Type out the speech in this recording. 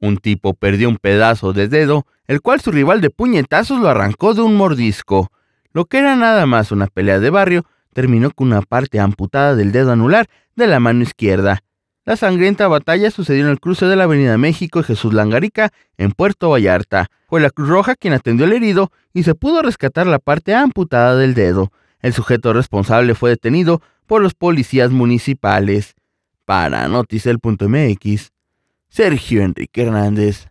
Un tipo perdió un pedazo de dedo, el cual su rival de puñetazos lo arrancó de un mordisco. Lo que era nada más una pelea de barrio, terminó con una parte amputada del dedo anular de la mano izquierda. La sangrienta batalla sucedió en el cruce de la Avenida México y Jesús Langarica, en Puerto Vallarta. Fue la Cruz Roja quien atendió al herido y se pudo rescatar la parte amputada del dedo. El sujeto responsable fue detenido por los policías municipales. Para Noticel.mx, Sergio Enrique Hernández.